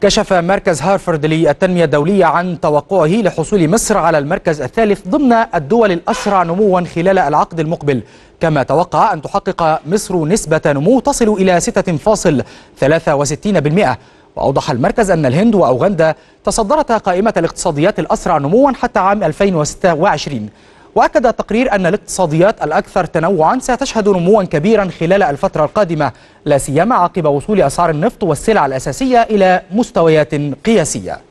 كشف مركز هارفرد للتنمية الدولية عن توقعه لحصول مصر على المركز الثالث ضمن الدول الأسرع نموا خلال العقد المقبل كما توقع أن تحقق مصر نسبة نمو تصل إلى 6.63% وأوضح المركز أن الهند وأوغندا تصدرتا قائمة الاقتصاديات الأسرع نموا حتى عام 2026 وأكد التقرير أن الاقتصاديات الأكثر تنوعا ستشهد نموا كبيرا خلال الفترة القادمة لا سيما عقب وصول أسعار النفط والسلع الأساسية إلى مستويات قياسية